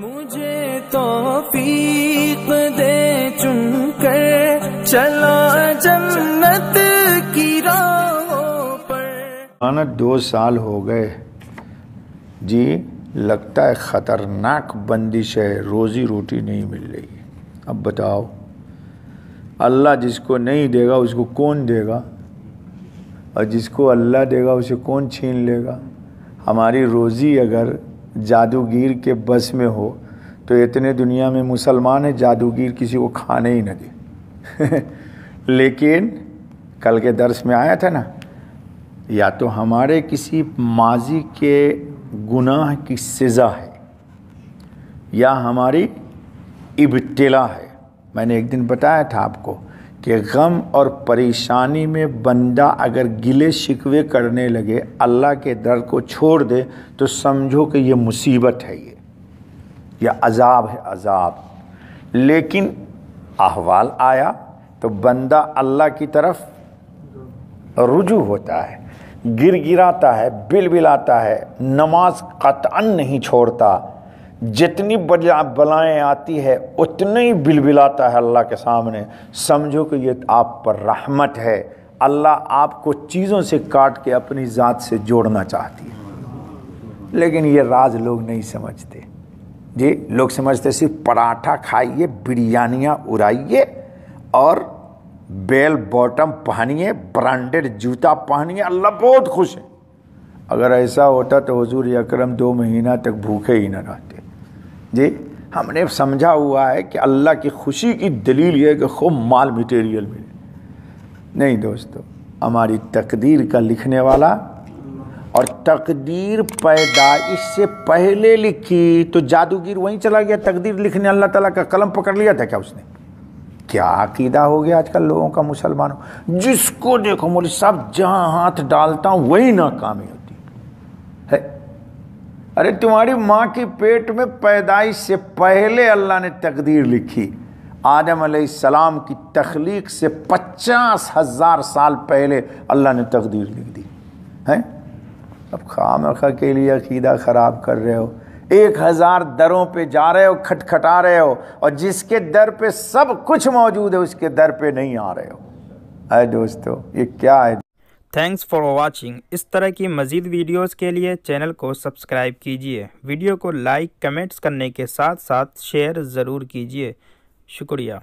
मुझे तो पीप दे चुन कर चला जन्नत की पर पर दो साल हो गए जी लगता है ख़तरनाक बंदिश है रोज़ी रोटी नहीं मिल रही अब बताओ अल्लाह जिसको नहीं देगा उसको कौन देगा और जिसको अल्लाह देगा उसे कौन छीन लेगा हमारी रोज़ी अगर जादूगर के बस में हो तो इतने दुनिया में मुसलमान है जादूगर किसी को खाने ही न दे लेकिन कल के दर्श में आया था ना या तो हमारे किसी माजी के गुनाह की सज़ा है या हमारी इब्तला है मैंने एक दिन बताया था आपको कि गम और परेशानी में बंदा अगर गिले शिकवे करने लगे अल्लाह के दर को छोड़ दे तो समझो कि ये मुसीबत है ये या अजाब है अजाब लेकिन अहवाल आया तो बंदा अल्लाह की तरफ रुजू होता है गिर गिराता है बिल बिलाता है नमाज कतअन नहीं छोड़ता जितनी बला बलाएँ आती है उतना ही बिलबिलाता है अल्लाह के सामने समझो कि ये आप पर रहमत है अल्लाह आपको चीज़ों से काट के अपनी ज़ात से जोड़ना चाहती है लेकिन ये राज लोग नहीं समझते जी लोग समझते सिर्फ पराठा खाइए बिरयानियाँ उड़ाइए और बेल बॉटम पहनिए ब्रांडेड जूता पहनिए अल्लाह बहुत खुश है अगर ऐसा होता तो हजूर अक्रम दो महीना तक भूखे ही न रहते जी हमने समझा हुआ है कि अल्लाह की खुशी की दलील यह है कि खूब माल मटेरियल मिले नहीं दोस्तों हमारी तकदीर का लिखने वाला और तकदीर पैदाइश से पहले लिखी तो जादूगिर वहीं चला गया तकदीर लिखने अल्लाह ताला का कलम पकड़ लिया था क्या उसने क्या अकीदा हो गया आजकल लोगों का मुसलमानों जिसको देखो मौली साहब जहाँ हाथ डालता हूँ वही नाकामी अरे तुम्हारी माँ के पेट में पैदाइश से पहले अल्लाह ने तकदीर लिखी आदम सलाम की तख्लीक से पचास हज़ार साल पहले अल्लाह ने तकदीर लिख दी हैं अब खाम खा के लिए अकीदा ख़राब कर रहे हो एक हज़ार दरों पे जा रहे हो खटखटा रहे हो और जिसके दर पे सब कुछ मौजूद है उसके दर पे नहीं आ रहे हो अरे दोस्तों ये क्या है थैंक्स फॉर वॉचिंग इस तरह की मज़ीद वीडियोज़ के लिए चैनल को सब्सक्राइब कीजिए वीडियो को लाइक कमेंट्स करने के साथ साथ शेयर ज़रूर कीजिए शुक्रिया